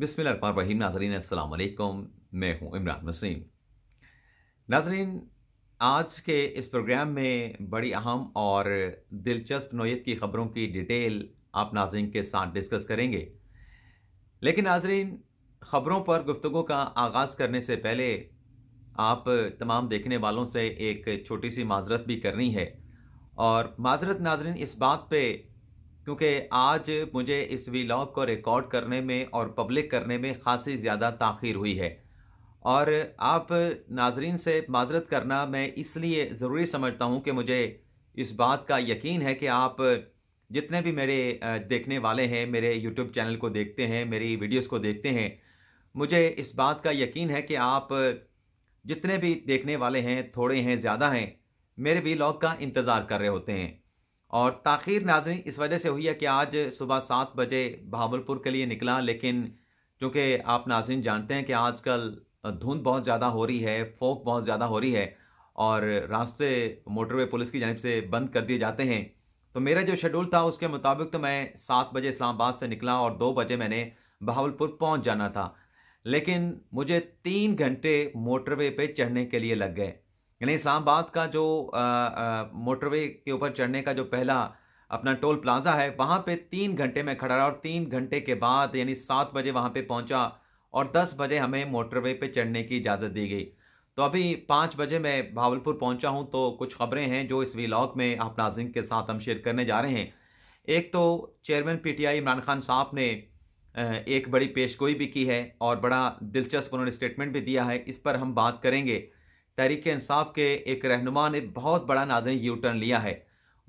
बिस्मिल रहीम नाजरीन असलकम मैं हूं इमरान वसीम नाजरीन आज के इस प्रोग्राम में बड़ी अहम और दिलचस्प नोयत की ख़बरों की डिटेल आप नाजरन के साथ डिस्कस करेंगे लेकिन नाजरीन ख़बरों पर गुफ्तु का आगाज़ करने से पहले आप तमाम देखने वालों से एक छोटी सी माजरत भी करनी है और माजरत नाजरीन इस बात पर क्योंकि आज मुझे इस वीलॉग को रिकॉर्ड करने में और पब्लिक करने में खासी ज़्यादा ताखिर हुई है और आप नाजरीन से माजरत करना मैं इसलिए ज़रूरी समझता हूँ कि मुझे इस बात का यकीन है कि आप जितने भी मेरे देखने वाले हैं मेरे यूट्यूब चैनल को देखते हैं मेरी वीडियोस को देखते हैं मुझे इस बात का यकीन है कि आप जितने भी देखने वाले हैं थोड़े हैं ज़्यादा हैं मेरे वीलॉग का इंतज़ार कर रहे होते हैं और ताखिर नाजरी इस वजह से हुई है कि आज सुबह सात बजे भावलपुर के लिए निकला लेकिन चूँकि आप नाजरन जानते हैं कि आजकल धुंध बहुत ज़्यादा हो रही है फोक बहुत ज़्यादा हो रही है और रास्ते मोटरवे पुलिस की जानब से बंद कर दिए जाते हैं तो मेरा जो शेड्यूल था उसके मुताबिक तो मैं सात बजे इस्लामाबाद से निकला और दो बजे मैंने बहावलपुर पहुंच जाना था लेकिन मुझे तीन घंटे मोटरवे पे चढ़ने के लिए लग गए यानी इस्लामाबाद का जो मोटरवे के ऊपर चढ़ने का जो पहला अपना टोल प्लाजा है वहाँ पे तीन घंटे में खड़ा रहा और तीन घंटे के बाद यानी सात बजे वहाँ पे पहुँचा और दस बजे हमें मोटरवे पे चढ़ने की इजाज़त दी गई तो अभी पाँच बजे मैं भावलपुर पहुँचा हूँ तो कुछ खबरें हैं जो इस व्लॉग में आप नाजिम के साथ हम शेयर करने जा रहे हैं एक तो चेयरमैन पीटीआई इमरान खान साहब ने एक बड़ी पेशगोई भी की है और बड़ा दिलचस्प उन्होंने स्टेटमेंट भी दिया है इस पर हम बात करेंगे तहरीक इंसाफ के एक रहनुमा ने बहुत बड़ा नाजन यू टर्न लिया है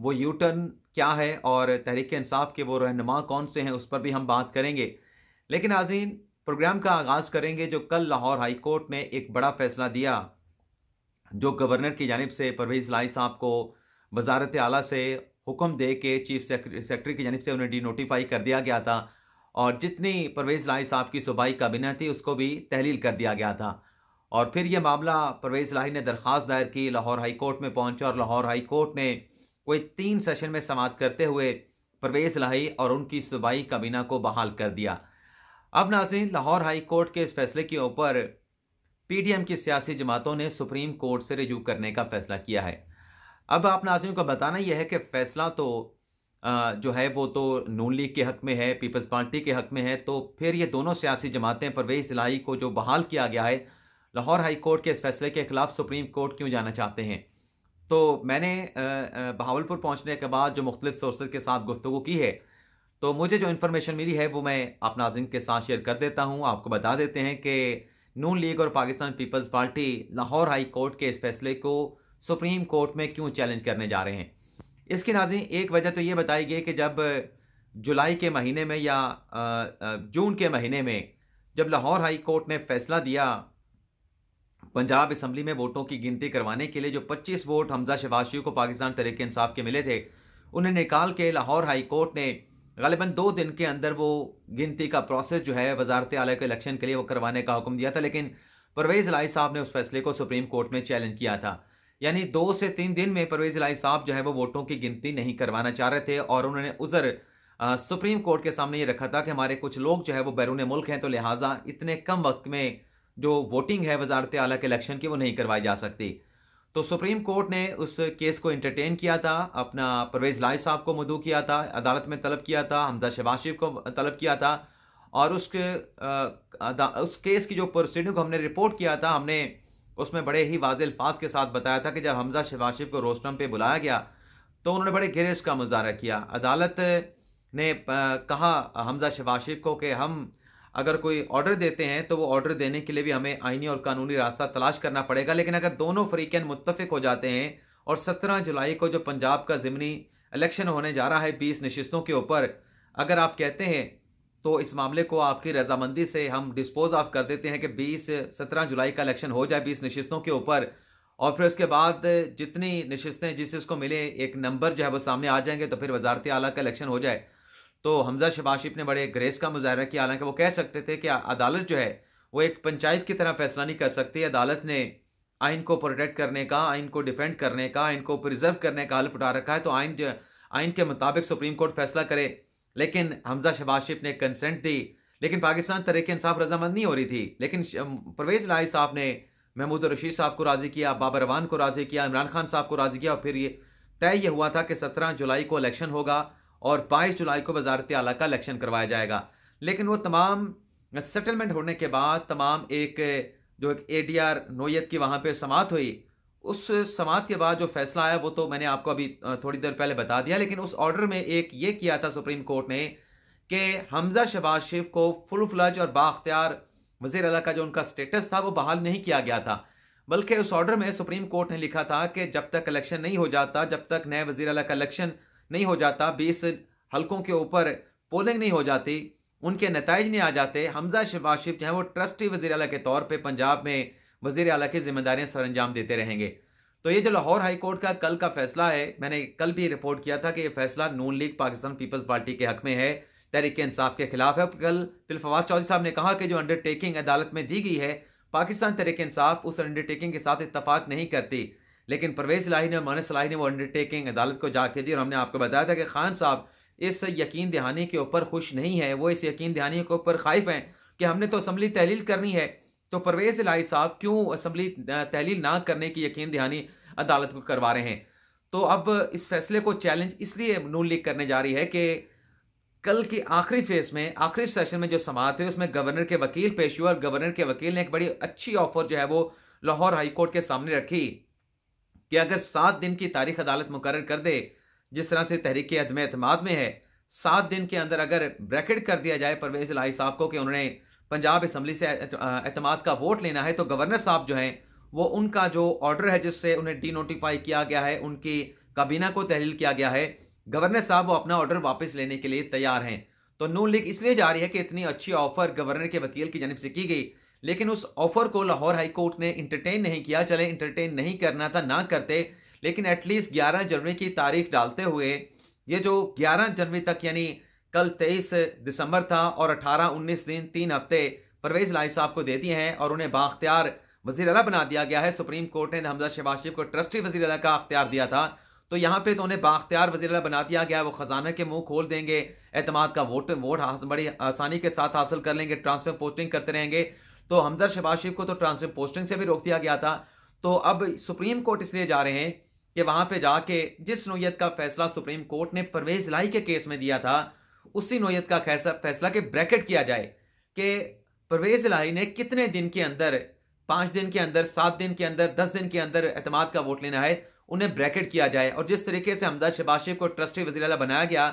वो यू टर्न क्या है और तहरीक इंसाफ के वो रहनुमा कौन से हैं उस पर भी हम बात करेंगे लेकिन नाजीन प्रोग्राम का आगाज़ करेंगे जो कल लाहौर हाई कोर्ट ने एक बड़ा फैसला दिया जो गवर्नर की जानब से परवेज़ लाई साहब को वजारत आला से हुक्म दे के चीफ सेक्रेटरी की जानब से उन्हें डी नोटिफाई कर दिया गया था और जितनी परवेज़ लाई साहब की सूबाई काबिना थी उसको भी तहलील कर दिया गया था और फिर यह मामला परवेज़ लाही ने दरख्वास्त दायर की लाहौर हाई कोर्ट में पहुंचा और लाहौर हाई कोर्ट ने कोई तीन सेशन में समाप्त करते हुए परवेज़ लाही और उनकी सुबाई काबीना को बहाल कर दिया अब नाजिन लाहौर हाई कोर्ट के इस फैसले के ऊपर पीडीएम की सियासी जमातों ने सुप्रीम कोर्ट से रिजू करने का फैसला किया है अब आप नाजियों को बताना यह है कि फैसला तो जो है वो तो नून लीग के हक में है पीपल्स पार्टी के हक में है तो फिर ये दोनों सियासी जमातें परवेज इलाही को जो बहाल किया गया है लाहौर हाई कोर्ट के इस फैसले के खिलाफ सुप्रीम कोर्ट क्यों जाना चाहते हैं तो मैंने बहावलपुर पहुंचने के बाद जो मुख्तलिफ सोर्सेज के साथ गुफ्तु की है तो मुझे जो इन्फॉर्मेशन मिली है वो मैं आप नाजिन के साथ शेयर कर देता हूँ आपको बता देते हैं कि नून लीग और Pakistan Peoples Party Lahore High Court के इस फैसले को सुप्रीम कोर्ट में क्यों चैलेंज करने जा रहे हैं इसके नाजिन एक वजह तो ये बताई गई कि जब जुलाई के महीने में या जून के महीने में जब लाहौर हाई कोर्ट ने फैसला दिया पंजाब असम्बली में वोटों की गिनती करवाने के लिए जो 25 वोट हमजा शिवाशी को पाकिस्तान तरीके इंसाफ के मिले थे उन्हें निकाल के लाहौर हाई कोर्ट ने गालिबा दो दिन के अंदर वो गिनती का प्रोसेस जो है वजारत आला के इलेक्शन के लिए वो करवाने का हुक्म दिया था लेकिन परवेज़ लाई साहब ने उस फैसले को सुप्रीम कोर्ट में चैलेंज किया था यानी दो से तीन दिन में परवेज़ लाई साहब जो है वो वोटों की गिनती नहीं करवाना चाह रहे थे और उन्होंने उज़र सुप्रीम कोर्ट के सामने ये रखा था कि हमारे कुछ लोग जो है वो बैरून मुल्क हैं तो लिहाजा इतने कम वक्त में जो वोटिंग है वजारत आला के इलेक्शन की वो नहीं करवाई जा सकती तो सुप्रीम कोर्ट ने उस केस को इंटरटेन किया था अपना परवेज लाल साहब को मदू किया था अदालत में तलब किया था हमजा शबाशिफ को तलब किया था और उसके आ, उस केस की जो प्रोसीडिंग को हमने रिपोर्ट किया था हमने उसमें बड़े ही वाज अल्फाज के साथ बताया था कि जब हमजा शबाशिफ को रोस्टम पे बुलाया गया तो उन्होंने बड़े गिरेज का मुजाहरा किया अदालत ने कहा हमजा शबाशिफ को कि हम अगर कोई ऑर्डर देते हैं तो वो ऑर्डर देने के लिए भी हमें आईनी और कानूनी रास्ता तलाश करना पड़ेगा लेकिन अगर दोनों फरीकन मुतफिक हो जाते हैं और सत्रह जुलाई को जो पंजाब का ज़मनी इलेक्शन होने जा रहा है बीस नशस्तों के ऊपर अगर आप कहते हैं तो इस मामले को आपकी रजामंदी से हम डिस्पोज ऑफ कर देते हैं कि बीस सत्रह जुलाई का इलेक्शन हो जाए बीस नशस्तों के ऊपर और फिर उसके बाद जितनी नशस्तें जिस को मिले एक नंबर जो है वो सामने आ जाएंगे तो फिर वजारती आला का इलेक्शन हो जाए तो हमजा शबाशिफ ने बड़े ग्रेस का मुजाहरा किया हालांकि वो कह सकते थे कि अदालत जो है वो एक पंचायत की तरह फैसला नहीं कर सकती अदालत ने आइन को प्रोटेक्ट करने का आइन को डिफेंड करने का आइन को प्रिजर्व करने का हल्फ उठा रखा है तो आइन आइन के मुताबिक सुप्रीम कोर्ट फैसला करे लेकिन हमजा शबाशिफ ने कंसेंट दी लेकिन पाकिस्तान तरीके इंसाफ रजामंद नहीं हो रही थी लेकिन परवेज लाई साहब ने महमूद रशीद साहब को राज़ी किया बाबर रवान को राज़ी किया इमरान खान साहब को राज़ी किया और फिर ये तय यह हुआ था कि सत्रह जुलाई को इलेक्शन होगा और 22 जुलाई को वजारत आला का इलेक्शन करवाया जाएगा लेकिन वो तमाम सेटलमेंट होने के बाद तमाम एक जो एक ए डी आर नोयत की वहाँ पर समात हुई उस समात के बाद जो फैसला आया वो तो मैंने आपको अभी थोड़ी देर पहले बता दिया लेकिन उस ऑर्डर में एक ये किया था सुप्रीम कोर्ट ने कि हमजा शहबाज शेफ को फुल फ्लज और बाख्तियार वजीर अला का जो उनका स्टेटस था वो बहाल नहीं किया गया था बल्कि उस ऑर्डर में सुप्रीम कोर्ट ने लिखा था कि जब तक इलेक्शन नहीं हो जाता जब तक नए वजीर अला का इलेक्शन नहीं हो जाता बीस हलकों के ऊपर पोलिंग नहीं हो जाती उनके नतज नहीं आ जाते हमजा शबाशिफ जो है वो ट्रस्टी वजी अला के तौर पर पंजाब में वजी अला की जिम्मेदारियाँ सर अंजाम देते रहेंगे तो ये जो लाहौर हाई कोर्ट का कल का फैसला है मैंने कल भी रिपोर्ट किया था कि ये फैसला Noon League Pakistan Peoples Party के हक में है तहरीक इंसाफ के खिलाफ है कल दिलफवाज चौधरी साहब ने कहा कि जो अंडरटेकिंग अदालत में दी गई है पाकिस्तान तहरीक इंसाफ उस अंडरटेकिंग के साथ इतफाक नहीं करती लेकिन परवेज लाही ने मानस लाही ने वो अंडरटेकिंग अदालत को जाके दी और हमने आपको बताया था कि खान साहब इस यकीन दहानी के ऊपर खुश नहीं है वो इस यकीन दहानी के ऊपर खाइफ हैं कि हमने तो असम्बली तहलील करनी है तो परवेज लाही साहब क्यों असम्बली तहलील ना करने की यकीन दहानी अदालत को करवा रहे हैं तो अब इस फैसले को चैलेंज इसलिए नून लीग करने जा रही है कि कल की आखिरी फेज में आखिरी सेशन में जो समात है उसमें गवर्नर के वकील पेशेवर गवर्नर के वकील ने एक बड़ी अच्छी ऑफर जो है वो लाहौर हाईकोर्ट के सामने रखी कि अगर सात दिन की तारीख अदालत मुकर कर दे जिस तरह से तहरीक अदम अतमाद में है सात दिन के अंदर अगर ब्रैकेट कर दिया जाए परवेज लाही साहब को कि उन्होंने पंजाब असम्बली से अहतमाद का वोट लेना है तो गवर्नर साहब जो हैं वो उनका जो ऑर्डर है जिससे उन्हें डी नोटिफाई किया गया है उनकी काबीना को तहलील किया गया है गवर्नर साहब वो अपना ऑर्डर वापस लेने के लिए तैयार हैं तो नू लीग इसलिए जा रही है कि इतनी अच्छी ऑफर गवर्नर के वकील की जानब से की गई लेकिन उस ऑफर को लाहौर हाईकोर्ट ने इंटरटेन नहीं किया चले इंटरटेन नहीं करना था ना करते लेकिन एटलीस्ट 11 जनवरी की तारीख डालते हुए ये जो 11 जनवरी तक यानी कल 23 दिसंबर था और 18-19 दिन तीन हफ्ते परवेज लाई साहब को दे दिए हैं और उन्हें बाख्तियार वजीर अला बना दिया गया है सुप्रीम कोर्ट ने हमजा शबाशिफ को ट्रस्टी वजी अला का अख्तियार दिया था तो यहाँ पे तो उन्हें बाख्तियार वजी अला बना दिया गया वो खजाना के मुंह खोल देंगे एतमाद का वोट वोट बड़ी आसानी के साथ हासिल कर लेंगे ट्रांसफर पोस्टिंग करते रहेंगे तो हमदर शहबाज शरीफ को तो ट्रांसफर पोस्टिंग से भी रोक दिया गया था तो अब सुप्रीम कोर्ट इसलिए जा रहे हैं कि वहां पे जाके जिस नोयत का फैसला सुप्रीम कोर्ट ने परवेज लाई के केस में दिया था उसी नोयत का फैसला के ब्रैकेट किया जाए कि परवेज लाई ने कितने दिन के अंदर पांच दिन के अंदर सात दिन के अंदर दस दिन के अंदर एतम का वोट लेना है उन्हें ब्रैकेट किया जाए और जिस तरीके से हमदर्द शबाशिफ को ट्रस्टी वजीर बनाया गया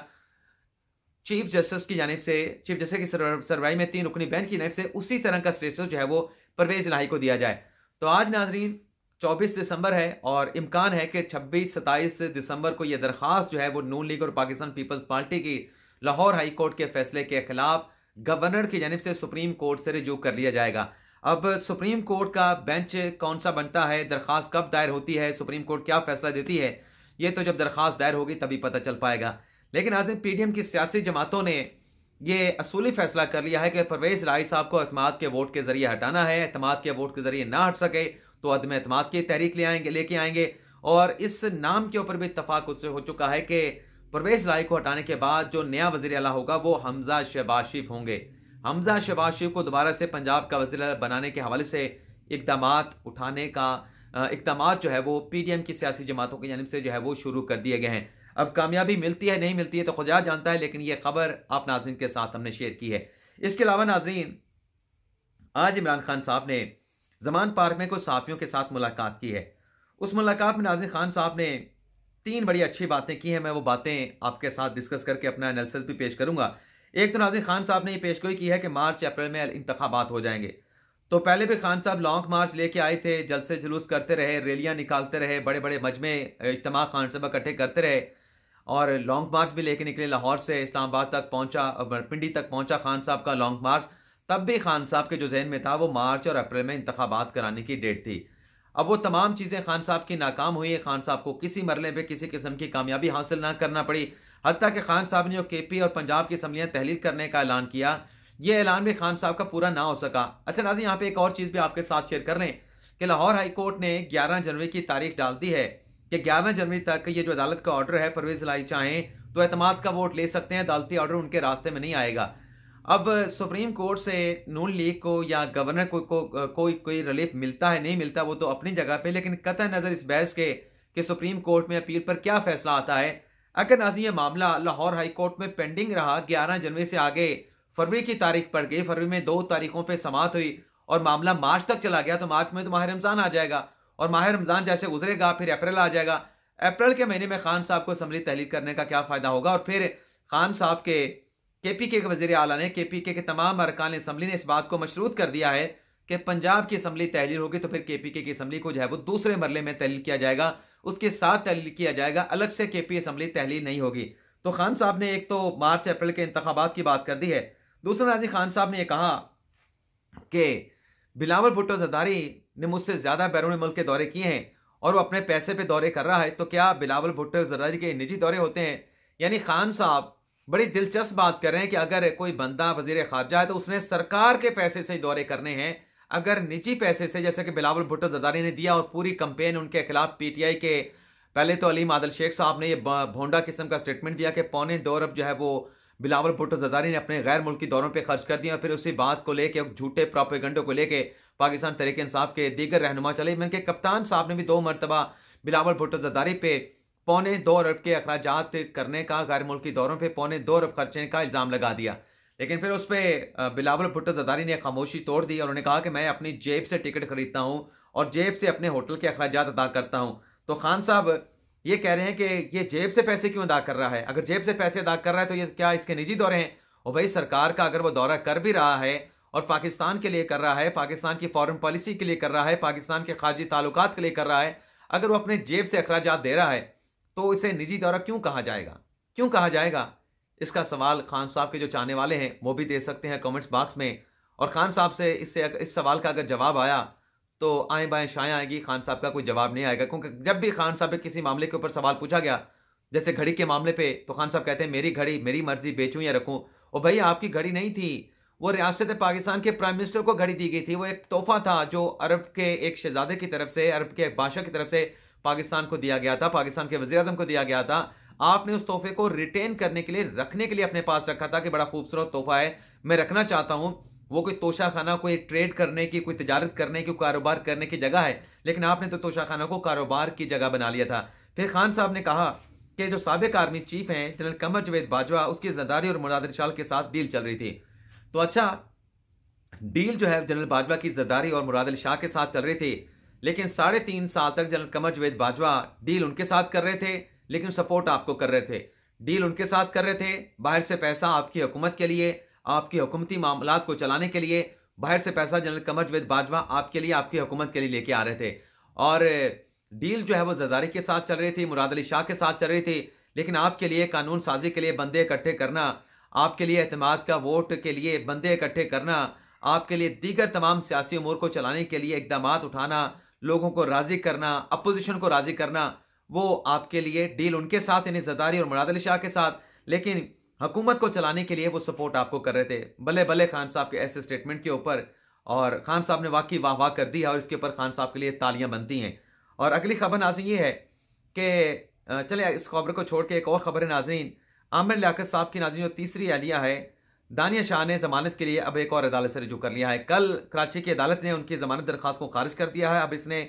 चीफ जस्टिस की जानब से चीफ जस्टिस की सरवाई में तीन रुकनी बेंच की जानब से उसी तरह का स्टेटस जो है वो परवेज इलाही को दिया जाए तो आज नाजरीन 24 दिसंबर है और इम्कान है कि 26 सताईस दिसंबर को यह दरख्वास्त जो है वो नून लीग और पाकिस्तान पीपल्स पार्टी की लाहौर हाई कोर्ट के फैसले के खिलाफ गवर्नर की जानब से सुप्रीम कोर्ट से रिजू कर लिया जाएगा अब सुप्रीम कोर्ट का बेंच कौन सा बनता है दरख्वास्त कब दायर होती है सुप्रीम कोर्ट क्या फैसला देती है ये तो जब दरख्वास्त दायर होगी तभी पता चल पाएगा लेकिन आज पी डी एम की सियासी जमातों ने ये असूली फैसला कर लिया है कि परवेज राय साहब को अहतमाद के वोट के जरिए हटाना है अहतमाद के वोट के जरिए ना हट सके तो अदम अहतमाद की तहरीक ले आएंगे लेके आएंगे और इस नाम के ऊपर भी इतफाक उससे हो चुका है कि परवेज राय को हटाने के बाद जो नया वजी अला होगा वो हमजा शहबाज शरीफ होंगे हमजा शहबाज शरीफ को दोबारा से पंजाब का वजी बनाने के हवाले से इकदाम उठाने का इकदाम जो है वो पी डी एम की सियासी जमातों की जानब से जो है वो शुरू कर दिए गए हैं अब कामयाबी मिलती है नहीं मिलती है तो खुदा जानता है लेकिन यह खबर आप नाजरीन के साथ हमने शेयर की है इसके अलावा नाजरीन आज इमरान खान साहब ने जमान पार्क में कुछ साफियों के साथ मुलाकात की है उस मुलाकात में नाजिर खान साहब ने तीन बड़ी अच्छी बातें की हैं मैं वो बातें आपके साथ डिस्कस करके अपना एनालिसिस भी पेश करूंगा एक तो नाजिर खान साहब ने ये पेशगोई की है कि मार्च अप्रैल में इंतबात हो जाएंगे तो पहले भी खान साहब लॉन्ग मार्च लेके आए थे जलसे जुलूस करते रहे रैलियाँ निकालते रहे बड़े बड़े मजमे इज्तम खान साहब इकट्ठे करते रहे और लॉन्ग मार्च भी लेके निकले लाहौर से इस्लामाबाद तक पहुंचा पिंडी तक पहुंचा खान साहब का लॉन्ग मार्च तब भी खान साहब के जो जहन में था वो मार्च और अप्रैल में इंतबात कराने की डेट थी अब वो तमाम चीज़ें खान साहब की नाकाम हुई है खान साहब को किसी मरले पे किसी किस्म की कामयाबी हासिल ना करना पड़ी हती कि खान साहब ने जो के पी और पंजाब की असम्बलियाँ तहलील करने का ऐलान किया ये ऐलान भी खान साहब का पूरा ना हो सका अच्छा नाजी यहाँ पे एक और चीज़ भी आपके साथ शेयर कर लें कि लाहौर हाईकोर्ट ने ग्यारह जनवरी की तारीख डाल दी है कि 11 जनवरी तक ये जो अदालत का ऑर्डर है परवेज लाई चाहें तो अहतमाद का वोट ले सकते हैं अदालती ऑर्डर उनके रास्ते में नहीं आएगा अब सुप्रीम कोर्ट से नून लीग को या गवर्नर को, को, को कोई कोई रिलीफ मिलता है नहीं मिलता वो तो अपनी जगह पे लेकिन कत नज़र इस बहस के कि सुप्रीम कोर्ट में अपील पर क्या फैसला आता है अगर नाजी ये मामला लाहौर हाई कोर्ट में पेंडिंग रहा ग्यारह जनवरी से आगे फरवरी की तारीख पड़ गई फरवरी में दो तारीखों पर समाप्त हुई और मामला मार्च तक चला गया तो मार्च में तो माह रमजान आ जाएगा और माह रमज़ान जैसे गुजरेगा फिर अप्रैल आ जाएगा अप्रैल के महीने में खान साहब को असम्बली तहलील करने का क्या फ़ायदा होगा और फिर खान साहब के के पी के वजीर अला ने के पी के के तमाम अरकान असम्बली ने इस बात को मशरूत कर दिया है कि पंजाब की असम्बली तहलील होगी तो फिर के पी के की असम्बली को जो है वो दूसरे मरले में तहलील किया जाएगा उसके साथ तहलील किया जाएगा अलग से के पी असम्बली तहलील नहीं होगी तो खान साहब ने एक तो मार्च अप्रैल के इंतबात की बात कर दी है दूसरा नाजी खान साहब ने यह कहा कि बिलावल भुट्टो जदारी ने मुझसे ज्यादा बैरून मुल्क के दौरे किए हैं और वो अपने पैसे पे दौरे कर रहा है तो क्या बिलावल भुट्टो जरदारी के निजी दौरे होते हैं यानी खान साहब बड़ी दिलचस्प बात कर रहे हैं कि अगर कोई बंदा वजीर खारजा है तो उसने सरकार के पैसे से दौरे करने हैं अगर निजी पैसे से जैसे कि बिलावल भुट्टो जरदारी ने दिया और पूरी कंपेन उनके खिलाफ पीटीआई के पहले तो अलीम आदल शेख साहब ने यह भोंडा किस्म का स्टेटमेंट दिया कि पौने दौर अब जो है वो बिलावल भुट्टो जदारी ने अपने गैर मुल्की दौरों पर खर्च कर दिया और फिर उसी बात को लेकर झूठे प्रोपेगेंडो को लेकर पाकिस्तान तरीके इंसाफ के दीगर रहनुमा चले के कप्तान साहब ने भी दो मरतबा बिलावल भुट्टो जदारी पे पौने दो अरब के अखराज करने का गैर मुल्की दौरों पर पौने दो अरब खर्चने का इल्ज़ाम लगा दिया लेकिन फिर उस पर बिलावल भुट्टो जदारी ने खामोशी तोड़ दी और उन्होंने कहा कि मैं अपनी जेब से टिकट खरीदता हूँ और जेब से अपने होटल के अखराज अदा करता हूँ तो खान साहब ये कह रहे हैं कि ये जेब से पैसे क्यों अदा कर रहा है अगर जेब से पैसे अदा कर रहा है तो ये क्या इसके निजी दौरे हैं और भाई सरकार का अगर वो दौरा कर भी रहा है और पाकिस्तान के लिए कर रहा है पाकिस्तान की फॉरेन पॉलिसी के लिए कर रहा है पाकिस्तान के खारजी ताल्लुक के लिए कर रहा है अगर वो अपने जेब से अखराज दे रहा है तो इसे निजी दौरा क्यों कहा जाएगा क्यों कहा जाएगा इसका सवाल खान साहब के जो चाहने वाले हैं वो भी दे सकते हैं कमेंट्स बॉक्स में और खान साहब से इससे इस सवाल का अगर जवाब आया तो आए बाएं शाएं आएगी खान साहब का कोई जवाब नहीं आएगा क्योंकि जब भी खान साहब किसी मामले के ऊपर सवाल पूछा गया जैसे घड़ी के मामले पे तो खान साहब कहते हैं मेरी घड़ी मेरी मर्जी बेचूं या रखूं और भाई आपकी घड़ी नहीं थी वो रियासत पाकिस्तान के प्राइम मिनिस्टर को घड़ी दी गई थी वो एक तोहफा था जो अरब के एक शहजादे की तरफ से अरब के एक बादशाह की तरफ से पाकिस्तान को दिया गया था पाकिस्तान के वजी को दिया गया था आपने उस तोहफे को रिटेन करने के लिए रखने के लिए अपने पास रखा था कि बड़ा खूबसूरत तोहफा है मैं रखना चाहता हूं वो कोई तोशाखाना कोई ट्रेड करने की कोई तजारत करने की कारोबार करने की जगह है लेकिन आपने तो तोशाखाना को कारोबार की जगह बना लिया था फिर खान साहब ने कहा कि जो सबक आर्मी चीफ हैं जनरल कमर जवेद बाजवा उसकी जरदारी और मुरादर शाल के साथ डील चल रही थी तो अच्छा डील जो है जनरल बाजवा की जरदारी और मुराद शाह के साथ चल रही थी लेकिन साढ़े तीन साल तक जनरल कमर जवेद बाजवा डील उनके साथ कर रहे थे लेकिन सपोर्ट आपको कर रहे थे डील उनके साथ कर रहे थे बाहर से पैसा आपकी हुकूमत के लिए आपके हुकूमती मामला को चलाने के लिए बाहर से पैसा जनरल कमर जवेद बाजवा आपके लिए आपकी हुकूमत के लिए लेके आ रहे थे और डील जो है वो जरदारी के साथ चल रही थी मुराद अली शाह के साथ चल रही थी लेकिन आपके लिए कानून साजी के लिए बंदे इकट्ठे करना आपके लिए अहतमाद का वोट के लिए बंदे इकट्ठे करना आपके लिए दीगर तमाम सियासी उमूर को चलाने के लिए इकदाम उठाना लोगों को राजी करना अपोजिशन को राजी करना वो आपके लिए डील उनके साथ यानी जदारी और मुराद अली शाह के साथ लेकिन हुकूमत को चलाने के लिए वो सपोर्ट आपको कर रहे थे भले भले खान साहब के ऐसे स्टेटमेंट के ऊपर और खान साहब ने वाकई वाह वाह कर दी है और इसके ऊपर खान साहब के लिए तालियां बनती हैं और अगली खबर नाजिन ये है कि चले इस खबर को छोड़ के एक और खबर है नाजरीन आमिर लियाकत साहब की नाजरीन जो तीसरी अहलिया है दानिया शाह ने जमानत के लिए अब एक और अदालत से रजू कर लिया है कल कराची की अदालत ने उनकी जमानत दरख्वास्त को खारिज कर दिया है अब इसने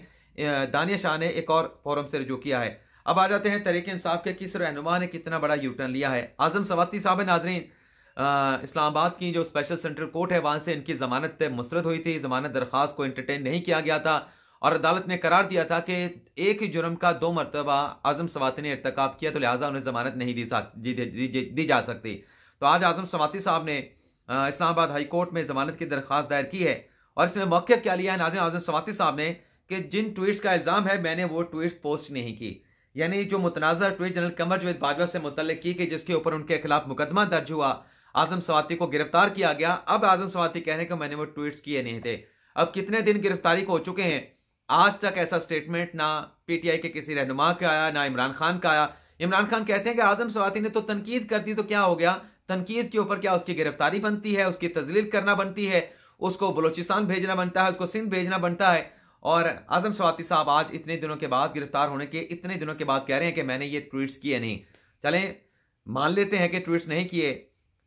दानिया शाह ने एक और फॉरम से रजू किया है अब आ जाते हैं तरीके इंसाफ के किस रहनुमा ने कितना बड़ा यूटर्न लिया है आजम सवाती साहब नाजरीन इस्लामाबाद की जो स्पेशल सेंट्रल कोर्ट है वहाँ से इनकी ज़मानत मुस्रद हुई थी ज़मानत दरख्वास्त को इंटरटेन नहीं किया गया था और अदालत ने करार दिया था कि एक ही जुर्म का दो मरतबा आजम सवाती ने irतकब किया तो लिहाजा उन्हें ज़मानत नहीं दी दी, दी, दी, दी जा सकती तो आज आजम सवाती साहब ने इस्लामाबाद हाई कोर्ट में ज़मानत की दरख्वास्त दायर की है और इसमें मौक़ क्या लिया है नाजिम आजम सवाती साहब ने कि जिन ट्वीट्स का इल्ज़ाम है मैंने वो ट्वीट पोस्ट नहीं की यानी जो मुतनाज़ा ट्वीट जनरल कमर जवेद बाजवा से मुतल की गई जिसके ऊपर उनके खिलाफ मुकदमा दर्ज हुआ आजम सवाती को गिरफ्तार किया गया अब आजम सवाती कह रहे हैं कि मैंने वो ट्वीट किए नहीं थे अब कितने दिन गिरफ्तारी को हो चुके हैं आज तक ऐसा स्टेटमेंट ना पीटीआई के किसी रहनुमा का आया ना इमरान खान का आया इमरान खान कहते हैं कि आजम सवाती ने तो तनकीद कर दी तो क्या हो गया तनकीद के ऊपर क्या उसकी गिरफ्तारी बनती है उसकी तजलील करना बनती है उसको बलोचिस्तान भेजना बनता है उसको सिंध भेजना बनता है और आजम स्वाति साहब आज इतने दिनों के बाद गिरफ्तार होने के इतने दिनों के बाद कह रहे हैं कि मैंने ये ट्वीट्स किए नहीं चलें मान लेते हैं कि ट्वीट्स नहीं किए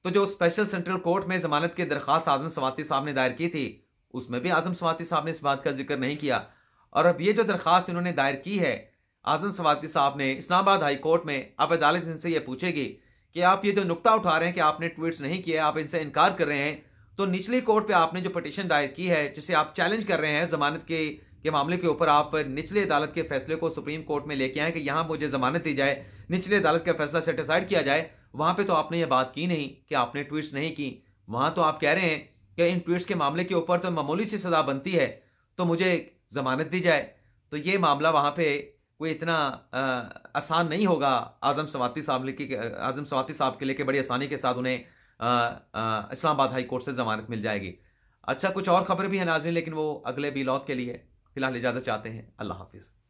तो जो स्पेशल सेंट्रल कोर्ट में जमानत की दरखास्त आजम स्वाति साहब ने दायर की थी उसमें भी आजम स्वाति साहब ने इस बात का जिक्र नहीं किया और अब ये जो दरख्वास्त इन्होंने दायर की है आजम स्वाति साहब ने इस्लामाबाद हाई कोर्ट में अब अदालत इनसे ये पूछेगी कि आप ये जो नुकता उठा रहे हैं कि आपने ट्वीट्स नहीं किए आप इनसे इनकार कर रहे हैं तो निचली कोर्ट पे आपने जो पटिशन दायर की है जिसे आप चैलेंज कर रहे हैं जमानत के के मामले के ऊपर आप निचली अदालत के फैसले को सुप्रीम कोर्ट में लेके आए कि यहां मुझे जमानत दी जाए निचली अदालत का फैसला सेटिसाइड किया जाए वहां पे तो आपने ये बात की नहीं कि आपने ट्वीट्स नहीं की वहां तो आप कह रहे हैं कि इन ट्वीट्स के मामले के ऊपर तो मामूली सी सजा बनती है तो मुझे जमानत दी जाए तो ये मामला वहां पे कोई इतना आ, आसान नहीं होगा आजम सवाती साहब लेके आजम सवाती साहब के लेके बड़ी आसानी के साथ उन्हें इस्लामाबाद हाई कोर्ट से जमानत मिल जाएगी अच्छा कुछ और खबर भी है नाजिन लेकिन वो अगले बिलौत के लिए फिलहाल इजाज़त चाहते हैं अल्लाह हाफिज़